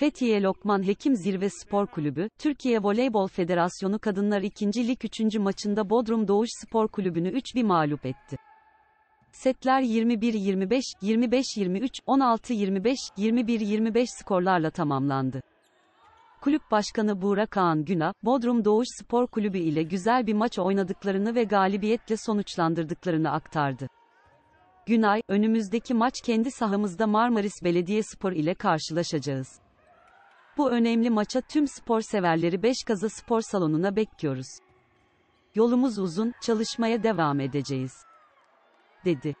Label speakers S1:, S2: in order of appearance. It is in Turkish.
S1: Fethiye Lokman Hekim Zirve Spor Kulübü, Türkiye Voleybol Federasyonu Kadınlar 2. Lig 3. maçında Bodrum Doğuş Spor Kulübü'nü 3-1 mağlup etti. Setler 21-25, 25-23, 16-25, 21-25 skorlarla tamamlandı. Kulüp Başkanı Buğra Kağan Güna, Bodrum Doğuş Spor Kulübü ile güzel bir maç oynadıklarını ve galibiyetle sonuçlandırdıklarını aktardı. Günay, önümüzdeki maç kendi sahamızda Marmaris Belediyespor ile karşılaşacağız. Bu önemli maça tüm spor severleri Beşkazı Spor Salonu'na bekliyoruz. Yolumuz uzun, çalışmaya devam edeceğiz. Dedi.